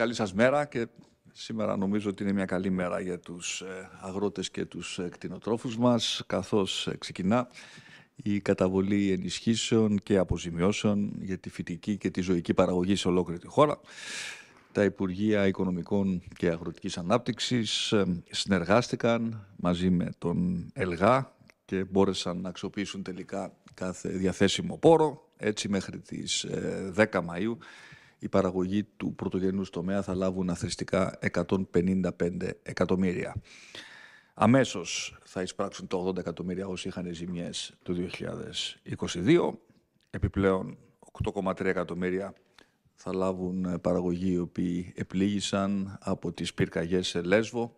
καλή σας μέρα και σήμερα νομίζω ότι είναι μια καλή μέρα για τους ε, αγρότες και τους ε, κτηνοτρόφους μας καθώς ε, ξεκινά η καταβολή ενισχύσεων και αποζημιώσεων για τη φυτική και τη ζωική παραγωγή σε ολόκληρη τη χώρα. Τα Υπουργεία Οικονομικών και Αγροτικής Ανάπτυξης συνεργάστηκαν μαζί με τον ΕΛΓΑ και μπόρεσαν να αξιοποιήσουν τελικά κάθε διαθέσιμο πόρο. Έτσι μέχρι τις 10 Μαΐου η παραγωγή του πρωτογενούς τομέα θα λάβουν αθρηστικά 155 εκατομμύρια. Αμέσως θα εισπράξουν το 80 εκατομμύρια όσοι είχαν ζημιές το 2022. Επιπλέον 8,3 εκατομμύρια θα λάβουν παραγωγοί οι οποίοι επλήγησαν από τις πυρκαγιές σε Λέσβο,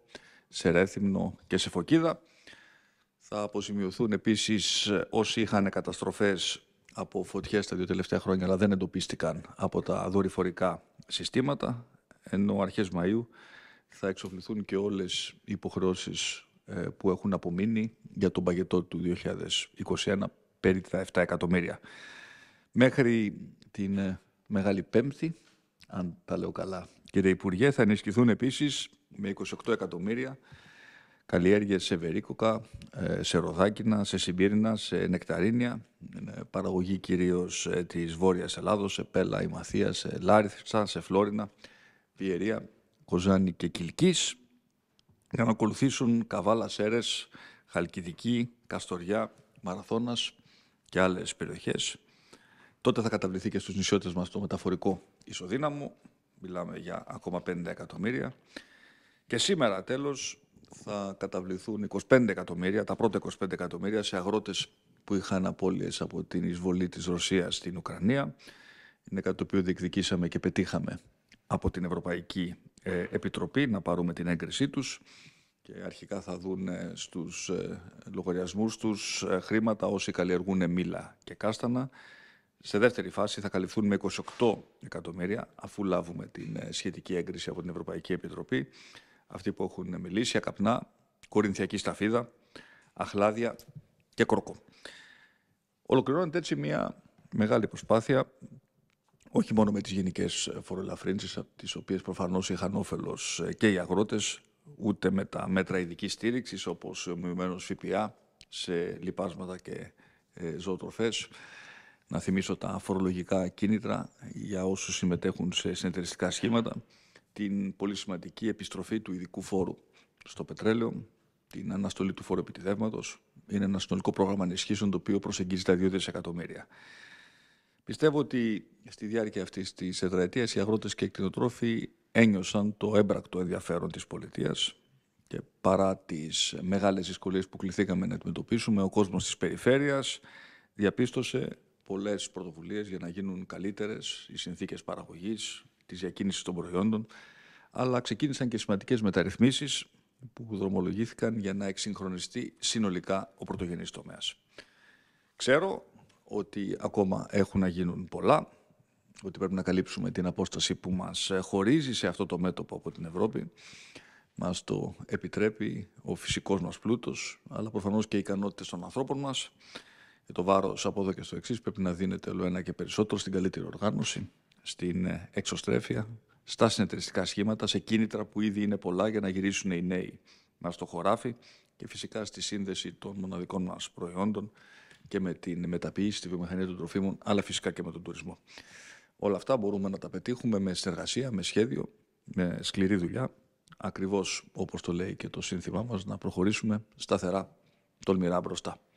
σε Ρέθυμνο και σε Φωκίδα. Θα αποζημιωθούν επίσης όσοι είχαν καταστροφές από φωτιές τα δύο τελευταία χρόνια, αλλά δεν εντοπίστηκαν από τα δορυφορικά συστήματα, ενώ αρχές Μαΐου θα εξοφληθούν και όλες οι υποχρεώσεις ε, που έχουν απομείνει για τον παγετό του 2021 περί τα 7 εκατομμύρια. Μέχρι την ε, Μεγάλη Πέμπτη, αν τα λέω καλά, κύριε Υπουργέ, θα ενισχυθούν επίσης με 28 εκατομμύρια καλλιέργειες σε βερίκοκα, ε, σε ροδάκινα, σε συμπύρινα, σε νεκταρίνια, παραγωγή κυρίως ε, της Βόρειας Ελλάδος, σε Πέλα, Ημαθία, σε Λάριθσα, σε Φλόρινα, Πιερία, Κοζάνη και Κιλκής, για να ακολουθήσουν Καβάλα, σέρες, Χαλκιδική, Καστοριά, Μαραθώνας και άλλες περιοχές. Τότε θα καταβληθεί και στους νησιώτες μας το μεταφορικό ισοδύναμο, μιλάμε για ακόμα 50 εκατομμύρια. Και σήμερα τέλος θα καταβληθούν 25 εκατομμύρια, τα πρώτα 25 εκατομμύρια σε αγρότες που είχαν απώλειες από την εισβολή της Ρωσίας στην Ουκρανία. Είναι κάτι το οποίο διεκδικήσαμε και πετύχαμε από την Ευρωπαϊκή ε, Επιτροπή να πάρουμε την έγκρισή τους και αρχικά θα δουν στους ε, λογαριασμούς τους ε, χρήματα όσοι καλλιεργούν μήλα και κάστανα. Σε δεύτερη φάση θα καλυφθούν με 28 εκατομμύρια αφού λάβουμε την σχετική έγκριση από την Ευρωπαϊκή Επιτροπή αυτοί που έχουν μιλήσει, καπνά, κορινθιακή σταφίδα, αχλάδια και κορκό. Ολοκληρώνεται έτσι μια μεγάλη προσπάθεια, όχι μόνο με τις γενικές φορολαφρύνσεις, από τις οποίες προφανώς είχαν όφελος και οι αγρότες, ούτε με τα μέτρα ειδικής στήριξης, όπως μειωμένος ΦΠΑ σε λιπάσματα και ε, ζωοτροφές, να θυμίσω τα φορολογικά κίνητρα για όσους συμμετέχουν σε συνεταιριστικά σχήματα, την πολύ σημαντική επιστροφή του ειδικού φόρου στο πετρέλαιο, την αναστολή του φόρου επιτιδεύματος. Είναι ένα συνολικό πρόγραμμα ενισχύσεων το οποίο προσεγγίζει τα 2 δισεκατομμύρια. Πιστεύω ότι στη διάρκεια αυτής της ετραετίας οι αγρότες και οι εκτινοτρόφοι ένιωσαν το έμπρακτο ενδιαφέρον της πολιτείας και παρά τις μεγάλες δυσκολίες που κληθήκαμε να αντιμετωπίσουμε, ο κόσμος της περιφέρειας. διαπίστωσε πολλές πρωτοβουλίες για να γίνουν καλύτερες οι συνθήκες παραγωγής της διακίνησης των προϊόντων, αλλά ξεκίνησαν και σημαντικές μεταρρυθμίσεις που δρομολογήθηκαν για να εξυγχρονιστεί συνολικά ο πρωτογενής τομέας. Ξέρω ότι ακόμα έχουν να γίνουν πολλά, ότι πρέπει να καλύψουμε την απόσταση που μας χωρίζει σε αυτό το μέτωπο από την Ευρώπη. Μας το επιτρέπει ο φυσικός μας πλούτος, αλλά προφανώς και οι ικανότητες των ανθρώπων μας. Και το βάρος από εδώ και στο εξής πρέπει να δίνεται όλο ένα και περισσότερο στην καλύτερη οργάνωση, στην ε, εξωστρέφεια, στα συνεταιριστικά σχήματα, σε κίνητρα που ήδη είναι πολλά για να γυρίσουν οι νέοι μας στο χωράφι και φυσικά στη σύνδεση των μοναδικών μας προϊόντων και με την μεταποίηση, τη βιομηχανία των τροφίμων, αλλά φυσικά και με τον τουρισμό. Όλα αυτά μπορούμε να τα πετύχουμε με συνεργασία, με σχέδιο, με σκληρή δουλειά, ακριβώς όπως το λέει και το σύνθημά μας, να προχωρήσουμε σταθερά, τολμηρά μπροστά.